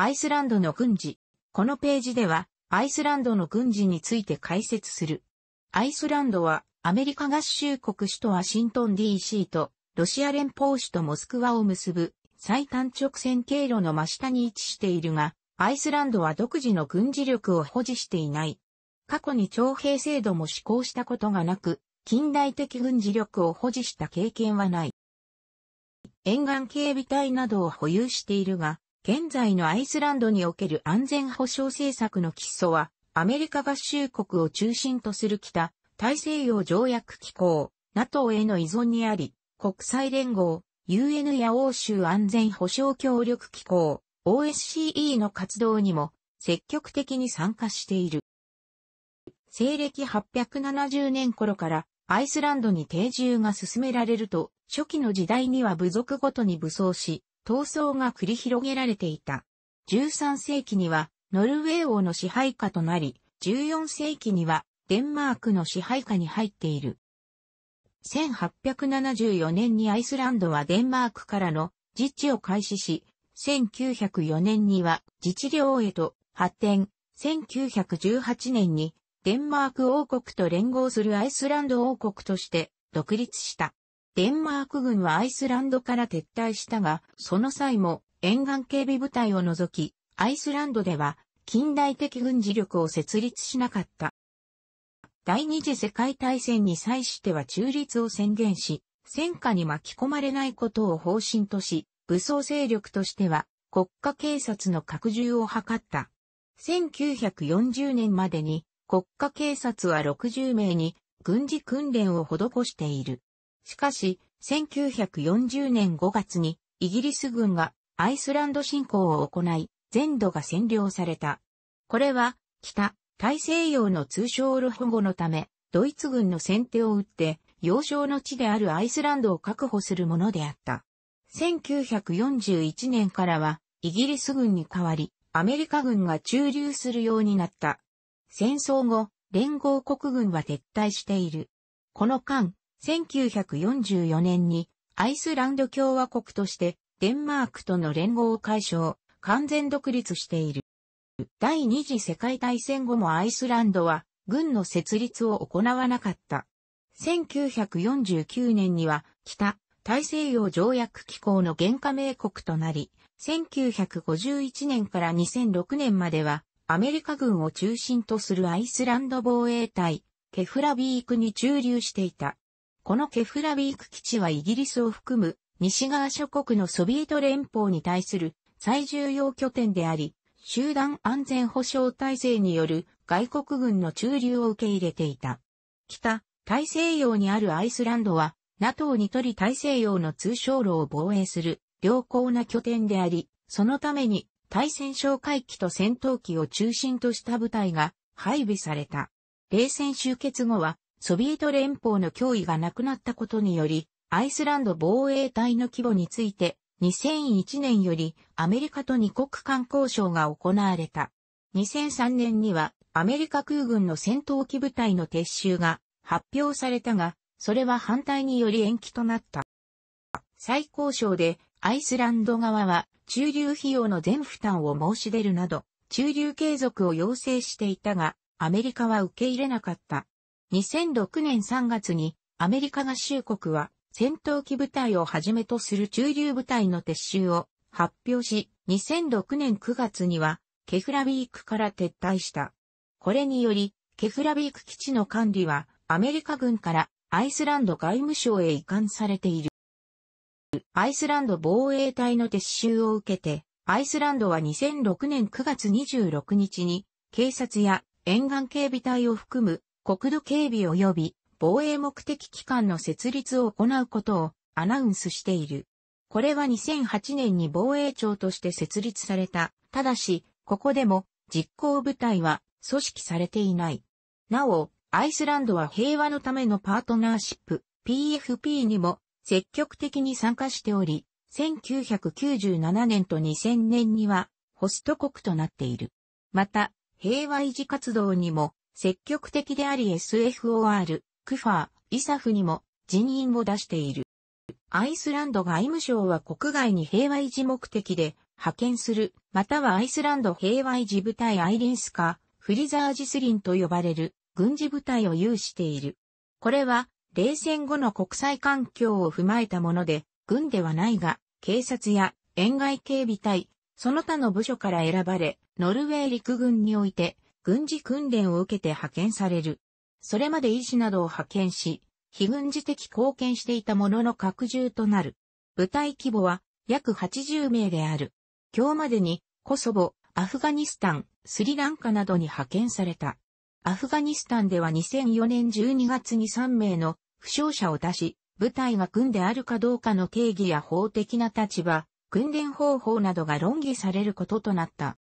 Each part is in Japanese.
アイスランドの軍事。このページでは、アイスランドの軍事について解説する。アイスランドは、アメリカ合衆国首都ワシントン DC と、ロシア連邦首都モスクワを結ぶ、最短直線経路の真下に位置しているが、アイスランドは独自の軍事力を保持していない。過去に徴兵制度も施行したことがなく、近代的軍事力を保持した経験はない。沿岸警備隊などを保有しているが、現在のアイスランドにおける安全保障政策の基礎は、アメリカ合衆国を中心とする北、大西洋条約機構、NATO への依存にあり、国際連合、UN や欧州安全保障協力機構、OSCE の活動にも積極的に参加している。西暦870年頃からアイスランドに定住が進められると、初期の時代には部族ごとに武装し、闘争が繰り広げられていた。13世紀にはノルウェー王の支配下となり、14世紀にはデンマークの支配下に入っている。1874年にアイスランドはデンマークからの自治を開始し、1904年には自治領へと発展、1918年にデンマーク王国と連合するアイスランド王国として独立した。デンマーク軍はアイスランドから撤退したが、その際も沿岸警備部隊を除き、アイスランドでは近代的軍事力を設立しなかった。第二次世界大戦に際しては中立を宣言し、戦火に巻き込まれないことを方針とし、武装勢力としては国家警察の拡充を図った。1940年までに国家警察は60名に軍事訓練を施している。しかし、1940年5月にイギリス軍がアイスランド侵攻を行い、全土が占領された。これは、北、大西洋の通商路保護のため、ドイツ軍の先手を打って、要衝の地であるアイスランドを確保するものであった。1941年からは、イギリス軍に代わり、アメリカ軍が駐留するようになった。戦争後、連合国軍は撤退している。この間、1944年にアイスランド共和国としてデンマークとの連合を解消、完全独立している。第二次世界大戦後もアイスランドは軍の設立を行わなかった。1949年には北大西洋条約機構の原加盟国となり、1951年から2006年まではアメリカ軍を中心とするアイスランド防衛隊、ケフラビークに駐留していた。このケフラビーク基地はイギリスを含む西側諸国のソビエト連邦に対する最重要拠点であり、集団安全保障体制による外国軍の駐留を受け入れていた。北、大西洋にあるアイスランドは、NATO にとり大西洋の通商路を防衛する良好な拠点であり、そのために対戦哨戒機と戦闘機を中心とした部隊が配備された。冷戦終結後はソビエト連邦の脅威がなくなったことにより、アイスランド防衛隊の規模について、2001年よりアメリカと二国間交渉が行われた。2003年にはアメリカ空軍の戦闘機部隊の撤収が発表されたが、それは反対により延期となった。再交渉でアイスランド側は駐留費用の全負担を申し出るなど、駐留継続を要請していたが、アメリカは受け入れなかった。2006年3月にアメリカ合衆国は戦闘機部隊をはじめとする駐留部隊の撤収を発表し、2006年9月にはケフラビークから撤退した。これにより、ケフラビーク基地の管理はアメリカ軍からアイスランド外務省へ移管されている。アイスランド防衛隊の撤収を受けて、アイスランドは2006年9月26日に警察や沿岸警備隊を含む国土警備及び防衛目的機関の設立を行うことをアナウンスしている。これは2008年に防衛庁として設立された。ただし、ここでも実行部隊は組織されていない。なお、アイスランドは平和のためのパートナーシップ PFP にも積極的に参加しており、1997年と2000年にはホスト国となっている。また、平和維持活動にも積極的であり SFOR、クファー、イサフにも人員を出している。アイスランド外務省は国外に平和維持目的で派遣する、またはアイスランド平和維持部隊アイリンスカ、フリザージスリンと呼ばれる軍事部隊を有している。これは冷戦後の国際環境を踏まえたもので、軍ではないが、警察や沿外警備隊、その他の部署から選ばれ、ノルウェー陸軍において、軍事訓練を受けて派遣される。それまで医師などを派遣し、非軍事的貢献していたものの拡充となる。部隊規模は約80名である。今日までにコソボ、アフガニスタン、スリランカなどに派遣された。アフガニスタンでは2004年12月に3名の負傷者を出し、部隊が軍であるかどうかの定義や法的な立場、訓練方法などが論議されることとなった。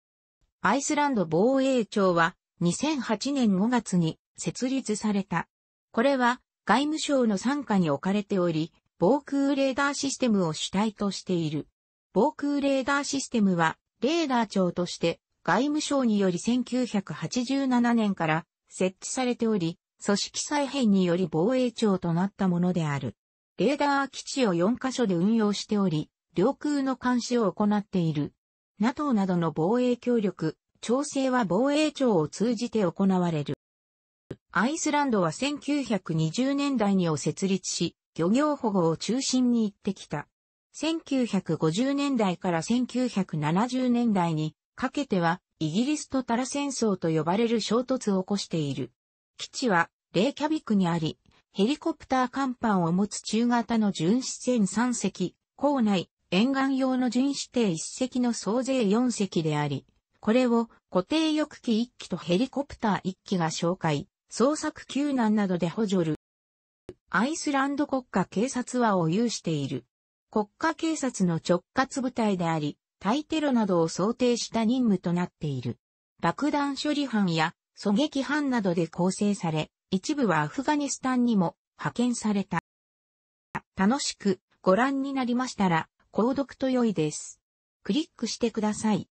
アイスランド防衛庁は2008年5月に設立された。これは外務省の傘下に置かれており、防空レーダーシステムを主体としている。防空レーダーシステムは、レーダー庁として外務省により1987年から設置されており、組織再編により防衛庁となったものである。レーダー基地を4カ所で運用しており、領空の監視を行っている。NATO などの防衛協力、調整は防衛庁を通じて行われる。アイスランドは1920年代にを設立し、漁業保護を中心に行ってきた。1950年代から1970年代にかけては、イギリスとタラ戦争と呼ばれる衝突を起こしている。基地は、レイキャビクにあり、ヘリコプター甲板を持つ中型の巡視船3隻、港内、沿岸用の巡視艇1隻の総勢4隻であり、これを固定翼機1機とヘリコプター1機が紹介、捜索救難などで補助る。アイスランド国家警察はを有している。国家警察の直轄部隊であり、対テロなどを想定した任務となっている。爆弾処理班や狙撃班などで構成され、一部はアフガニスタンにも派遣された。楽しくご覧になりましたら、購読と良いです。クリックしてください。